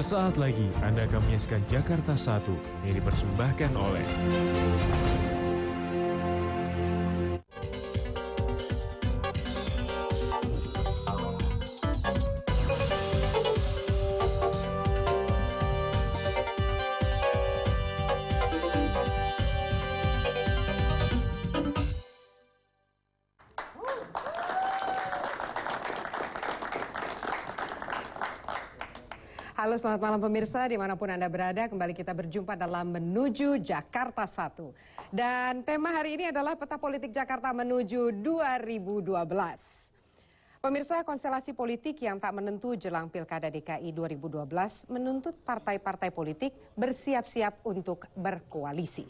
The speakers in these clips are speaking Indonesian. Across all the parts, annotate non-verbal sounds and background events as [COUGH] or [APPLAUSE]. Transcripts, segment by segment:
Sesaat lagi Anda akan menyaksikan Jakarta 1 yang dipersembahkan oleh Halo selamat malam pemirsa dimanapun Anda berada kembali kita berjumpa dalam Menuju Jakarta 1 Dan tema hari ini adalah peta politik Jakarta menuju 2012 Pemirsa konstelasi politik yang tak menentu jelang Pilkada DKI 2012 menuntut partai-partai politik bersiap-siap untuk berkoalisi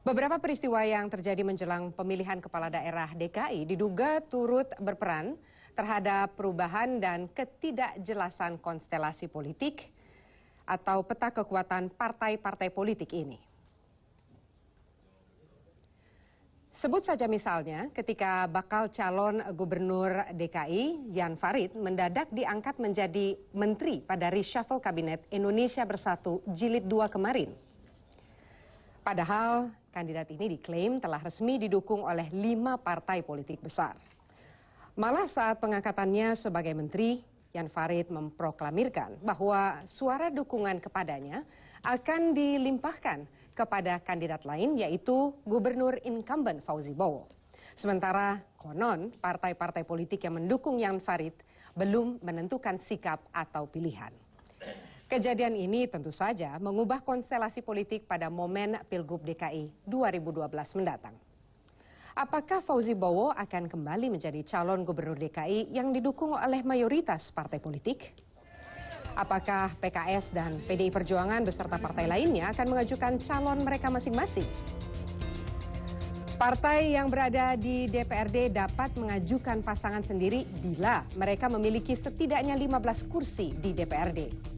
Beberapa peristiwa yang terjadi menjelang pemilihan kepala daerah DKI diduga turut berperan terhadap perubahan dan ketidakjelasan konstelasi politik atau peta kekuatan partai-partai politik ini. Sebut saja misalnya ketika bakal calon gubernur DKI Jan Farid mendadak diangkat menjadi menteri pada reshuffle kabinet Indonesia Bersatu jilid 2 kemarin. Padahal kandidat ini diklaim telah resmi didukung oleh lima partai politik besar. Malah saat pengangkatannya sebagai menteri, Yan Farid memproklamirkan bahwa suara dukungan kepadanya akan dilimpahkan kepada kandidat lain yaitu Gubernur incumbent Fauzi Bowo. Sementara konon partai-partai politik yang mendukung Yan Farid belum menentukan sikap atau pilihan. Kejadian ini tentu saja mengubah konstelasi politik pada momen Pilgub DKI 2012 mendatang. Apakah Fauzi Bowo akan kembali menjadi calon gubernur DKI yang didukung oleh mayoritas partai politik? Apakah PKS dan PDI Perjuangan beserta partai lainnya akan mengajukan calon mereka masing-masing? Partai yang berada di DPRD dapat mengajukan pasangan sendiri bila mereka memiliki setidaknya 15 kursi di DPRD.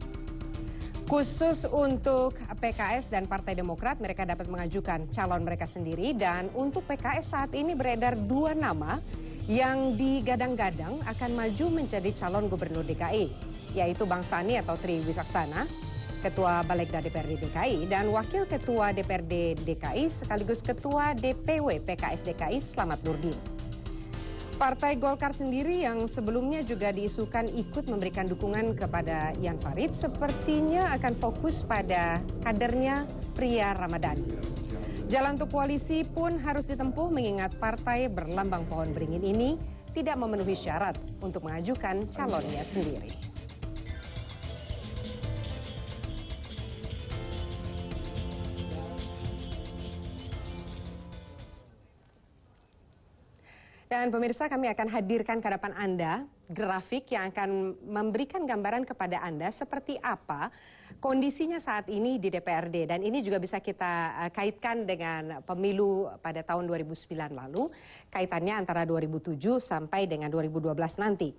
Khusus untuk PKS dan Partai Demokrat, mereka dapat mengajukan calon mereka sendiri. Dan untuk PKS saat ini beredar dua nama yang digadang-gadang akan maju menjadi calon gubernur DKI, yaitu Bang Sani atau Tri Wisaksana, Ketua Balegda DPRD DKI, dan Wakil Ketua DPRD DKI sekaligus Ketua DPW PKS DKI Selamat Nurdin. Partai Golkar sendiri yang sebelumnya juga diisukan ikut memberikan dukungan kepada Yan Farid sepertinya akan fokus pada kadernya pria Ramadhani. Jalan untuk koalisi pun harus ditempuh mengingat partai berlambang pohon beringin ini tidak memenuhi syarat untuk mengajukan calonnya sendiri. Dan pemirsa kami akan hadirkan ke hadapan Anda grafik yang akan memberikan gambaran kepada Anda seperti apa kondisinya saat ini di DPRD. Dan ini juga bisa kita eh, kaitkan dengan pemilu pada tahun 2009 lalu, kaitannya antara 2007 sampai dengan 2012 nanti.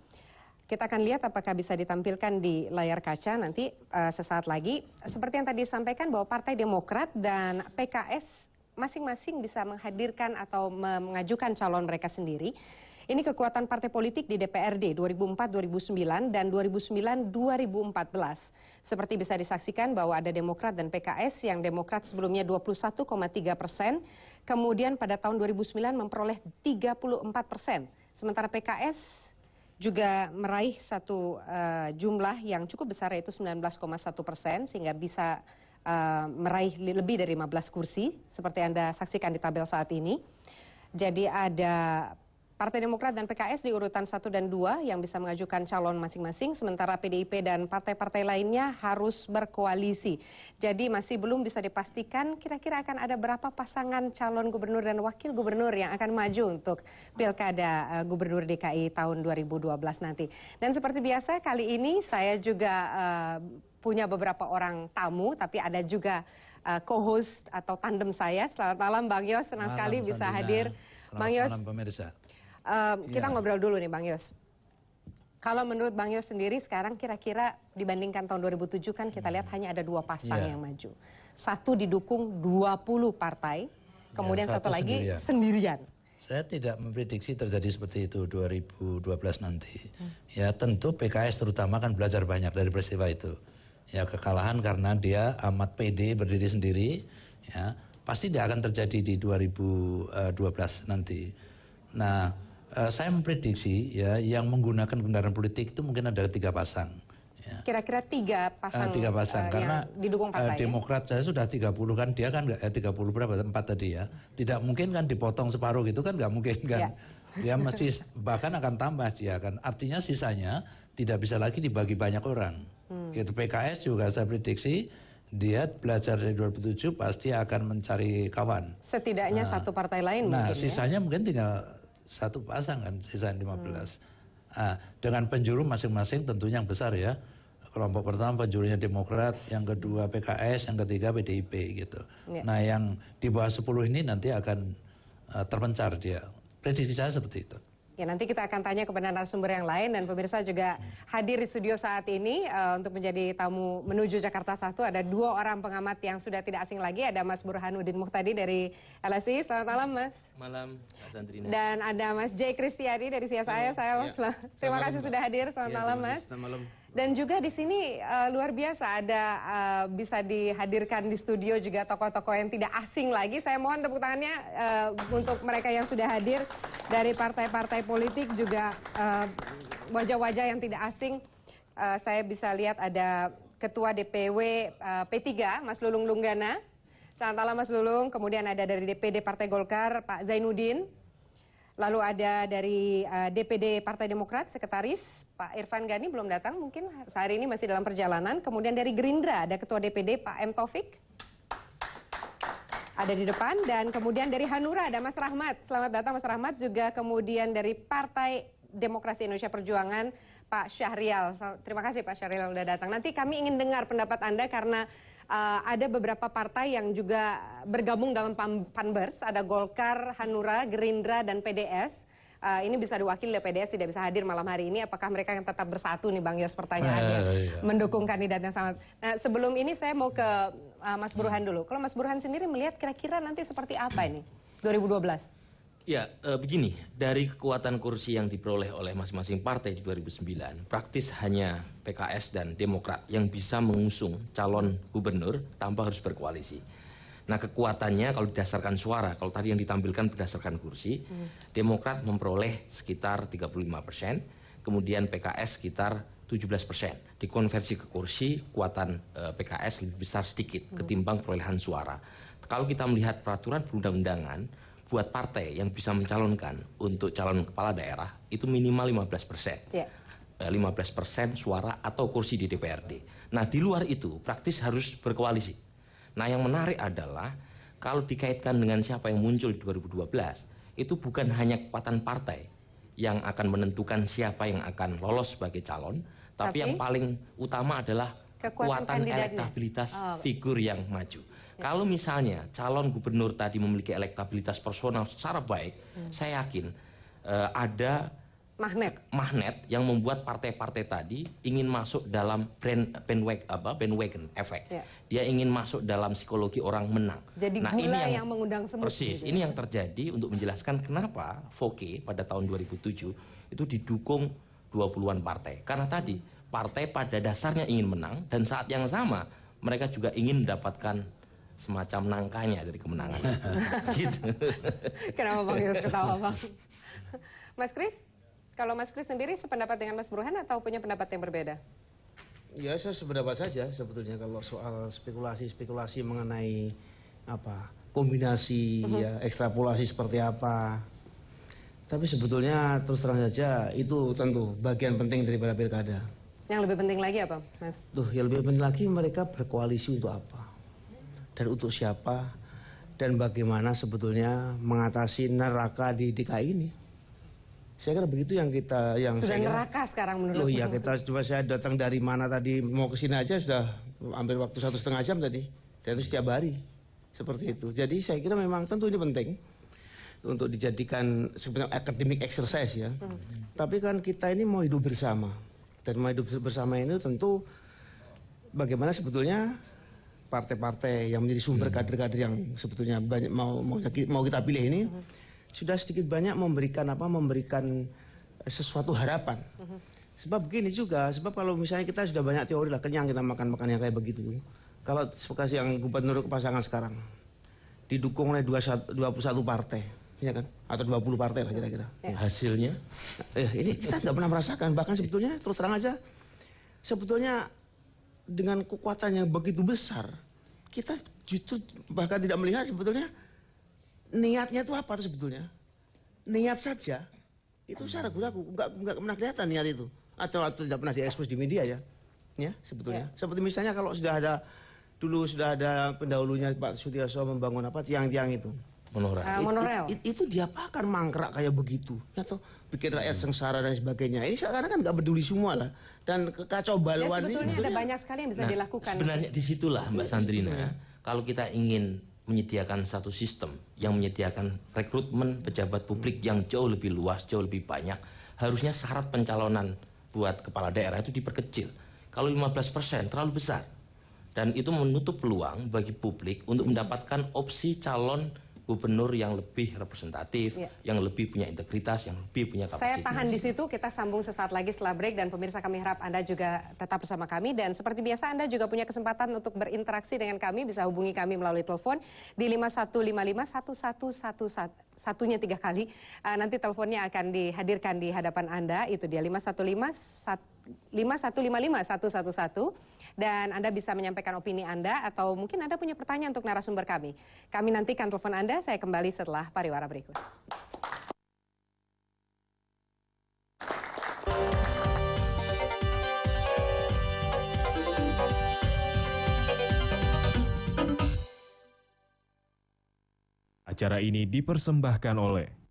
Kita akan lihat apakah bisa ditampilkan di layar kaca nanti uh, sesaat lagi. Seperti yang tadi disampaikan bahwa Partai Demokrat dan PKS masing-masing bisa menghadirkan atau mengajukan calon mereka sendiri. Ini kekuatan partai politik di DPRD 2004-2009 dan 2009-2014. Seperti bisa disaksikan bahwa ada Demokrat dan PKS yang Demokrat sebelumnya 21,3 persen, kemudian pada tahun 2009 memperoleh 34 persen. Sementara PKS juga meraih satu uh, jumlah yang cukup besar yaitu 19,1 persen sehingga bisa uh, meraih lebih dari 15 kursi seperti Anda saksikan di tabel saat ini. Jadi ada Partai Demokrat dan PKS di urutan 1 dan 2 yang bisa mengajukan calon masing-masing, sementara PDIP dan partai-partai lainnya harus berkoalisi. Jadi masih belum bisa dipastikan kira-kira akan ada berapa pasangan calon gubernur dan wakil gubernur yang akan maju untuk pilkada eh, gubernur DKI tahun 2012 nanti. Dan seperti biasa kali ini saya juga eh, punya beberapa orang tamu, tapi ada juga uh, co-host atau tandem saya. Selamat malam Bang Yos, senang malam, sekali Sandina. bisa hadir. Selamat Bang Yos, malam pemirsa. Uh, kita ya. ngobrol dulu nih Bang Yos. Kalau menurut Bang Yos sendiri sekarang kira-kira dibandingkan tahun 2007 kan kita lihat hanya ada dua pasang ya. yang maju. Satu didukung 20 partai, iya, kemudian ya, satu, satu lagi sendirian. sendirian. Saya tidak memprediksi terjadi seperti itu 2012 nanti. Hmm. Ya tentu PKS terutama kan belajar banyak dari peristiwa itu ya kekalahan karena dia amat pede berdiri sendiri ya pasti tidak akan terjadi di 2012 eh, nanti. Nah, eh, saya memprediksi ya yang menggunakan kendaraan politik itu mungkin ada tiga pasang. Ya. Kira-kira ya. tiga pasang. Eh, tiga pasang uh, karena didukung partai. Ya? Demokrat ya? saya sudah 30 kan dia kan eh, 30 berapa empat tadi ya. Tidak mungkin kan dipotong separuh gitu kan nggak mungkin kan. Ya. Dia ya, [LAUGHS] masih bahkan akan tambah dia kan. Artinya sisanya tidak bisa lagi dibagi banyak orang. Hmm. Gitu PKS juga saya prediksi dia belajar dari 2007 pasti akan mencari kawan. Setidaknya nah, satu partai lain nah, mungkin. Ya. sisanya ya? mungkin tinggal satu pasang kan sisa 15. Hmm. Nah, dengan penjuru masing-masing tentunya yang besar ya. Kelompok pertama penjurunya Demokrat, yang kedua PKS, yang ketiga PDIP gitu. Ya. Nah, yang di bawah 10 ini nanti akan uh, terpencar dia. Prediksi saya seperti itu. Ya nanti kita akan tanya kepada narasumber yang lain dan pemirsa juga hadir di studio saat ini uh, untuk menjadi tamu menuju Jakarta satu ada dua orang pengamat yang sudah tidak asing lagi ada Mas Burhanuddin Muhtadi dari LSI. Selamat malam Mas. Malam Dan ada Mas J Kristiadi dari CSI. Ya, saya ya. Terima kasih sudah hadir. Selamat ya, malam Mas. Selamat malam. Dan juga di sini uh, luar biasa ada uh, bisa dihadirkan di studio juga tokoh-tokoh yang tidak asing lagi. Saya mohon tepuk tangannya uh, untuk mereka yang sudah hadir dari partai-partai politik juga wajah-wajah uh, yang tidak asing. Uh, saya bisa lihat ada Ketua DPW uh, P3 Mas Lulung Lunggana. Selamat malam Mas Lulung. Kemudian ada dari DPD Partai Golkar Pak Zainuddin. Lalu ada dari uh, eh, DPD Partai Demokrat, Sekretaris Pak Irfan Gani belum datang, mungkin sehari ini masih dalam perjalanan. Kemudian dari Gerindra ada Ketua DPD Pak M. Taufik. Ada di depan dan kemudian dari Hanura ada Mas Rahmat. Selamat datang Mas Rahmat juga kemudian dari Partai Demokrasi Indonesia Perjuangan Pak Syahrial. Terima kasih Pak Syahrial sudah datang. Nanti kami ingin dengar pendapat Anda karena uh, ada beberapa partai yang juga bergabung dalam pan Panbers, ada Golkar, Hanura, Gerindra, dan PDS. Uh, eh, ini bisa diwakili oleh PDS tidak bisa hadir malam hari ini. Apakah mereka yang tetap bersatu nih Bang Yos pertanyaannya? Eh, iya. Mendukung kandidat yang sama. Nah sebelum ini saya mau ke uh, Mas Burhan hmm. dulu. Kalau Mas Burhan sendiri melihat kira-kira nanti seperti apa ini 2012? Ya, e, begini, dari kekuatan kursi yang diperoleh oleh masing-masing partai di 2009, praktis hanya PKS dan Demokrat yang bisa mengusung calon gubernur tanpa harus berkoalisi. Nah, kekuatannya kalau didasarkan suara, kalau tadi yang ditampilkan berdasarkan kursi, hmm. Demokrat memperoleh sekitar 35 persen, kemudian PKS sekitar 17 persen. Dikonversi ke kursi, kekuatan e, eh, PKS lebih besar sedikit hmm. ketimbang perolehan suara. Kalau kita melihat peraturan perundang-undangan, buat partai yang bisa mencalonkan untuk calon kepala daerah itu minimal 15 persen. Yeah. Ya. 15 persen suara atau kursi di DPRD. Nah di luar itu praktis harus berkoalisi. Nah yang menarik adalah kalau dikaitkan dengan siapa yang muncul di 2012 itu bukan hanya kekuatan partai yang akan menentukan siapa yang akan lolos sebagai calon, tapi, tapi yang paling utama adalah kekuatan, kekuatan elektabilitas oh. figur yang maju. Iya. kalau misalnya calon gubernur tadi memiliki elektabilitas personal secara baik, hmm. saya yakin uh, ada magnet magnet yang membuat partai-partai tadi ingin masuk dalam brand bandwagon apa bandwagon efek ya. dia ingin masuk dalam psikologi orang menang jadi nah, gula ini yang, yang mengundang semut persis gitu. ini ya. yang terjadi untuk menjelaskan kenapa Foke pada tahun 2007 itu didukung 20-an partai karena tadi partai pada dasarnya ingin menang dan saat yang sama mereka juga ingin mendapatkan semacam nangkanya dari kemenangan itu. [LAUGHS] gitu. Kenapa Bang Yus ketawa Bang? Mas Kris, kalau Mas Kris sendiri sependapat dengan Mas Burhan atau punya pendapat yang berbeda? Ya saya sependapat saja sebetulnya kalau soal spekulasi-spekulasi mengenai apa kombinasi uh mhm. -huh. ya ekstrapolasi seperti apa. Tapi sebetulnya terus terang saja itu tentu bagian penting daripada pilkada. Yang lebih penting lagi apa, Mas? Tuh, yang lebih penting lagi mereka berkoalisi untuk apa? dan untuk siapa dan bagaimana sebetulnya mengatasi neraka di DKI ini. Saya kira begitu yang kita yang sudah saya, neraka sekarang menurut. Loh iya kita coba saya datang dari mana tadi mau ke sini aja sudah hampir waktu satu setengah jam tadi dan itu setiap hari seperti itu. Jadi saya kira memang tentu ini penting untuk dijadikan sebenarnya academic exercise ya. Hmm. Tapi kan kita ini mau hidup bersama dan mau hidup bersama ini tentu bagaimana sebetulnya partai-partai yang menjadi sumber hmm. kader-kader yang sebetulnya banyak mau mau, mau kita pilih ini hmm. sudah sedikit banyak memberikan apa memberikan eh, sesuatu harapan. Hmm. Sebab begini juga, sebab kalau misalnya kita sudah banyak teori lah kenyang kita makan makan yang kayak begitu. Kalau seperti yang gubernur pasangan sekarang didukung oleh 21 partai, ya kan? Atau 20 partai lah kira-kira. Ya. Hasilnya? Eh, ini kita nggak pernah merasakan. Bahkan sebetulnya terus terang aja, sebetulnya dengan kekuatan yang begitu besar, kita justru bahkan tidak melihat sebetulnya niatnya itu apa sebetulnya. Niat saja itu saya ragu-ragu, nggak nggak pernah kelihatan niat itu atau atau tidak pernah diekspos di media ya, ya sebetulnya. Ya. Seperti misalnya kalau sudah ada dulu sudah ada pendahulunya Pak Sutiaso membangun apa tiang-tiang itu. Monorel. Uh, ah, monorel. Itu, itu itu diapakan mangkrak kayak begitu, atau bikin rakyat hmm. sengsara dan sebagainya. Ini sekarang kan nggak peduli semua lah dan kekacau baluan ya, sebetulnya ini ada banyak sekali yang bisa nah, dilakukan. Sebenarnya disitulah Mbak hmm. Sandrina, hmm. kalau kita ingin menyediakan satu sistem yang menyediakan rekrutmen pejabat publik yang jauh lebih luas, jauh lebih banyak, harusnya syarat pencalonan buat kepala daerah itu diperkecil. Kalau 15% terlalu besar. Dan itu menutup peluang bagi publik untuk mendapatkan opsi calon gubernur yang lebih representatif, ya. yang lebih punya integritas, yang lebih punya kapasitas. Saya tahan di situ, kita sambung sesaat lagi setelah break dan pemirsa kami harap Anda juga tetap bersama kami dan seperti biasa Anda juga punya kesempatan untuk berinteraksi dengan kami bisa hubungi kami melalui telepon di 5155 1111 satunya tiga kali. Uh, nanti teleponnya akan dihadirkan di hadapan Anda itu dia 515 5155 111 dan Anda bisa menyampaikan opini Anda atau mungkin Anda punya pertanyaan untuk narasumber kami. Kami nantikan telepon Anda, saya kembali setelah pariwara berikut. Acara ini dipersembahkan oleh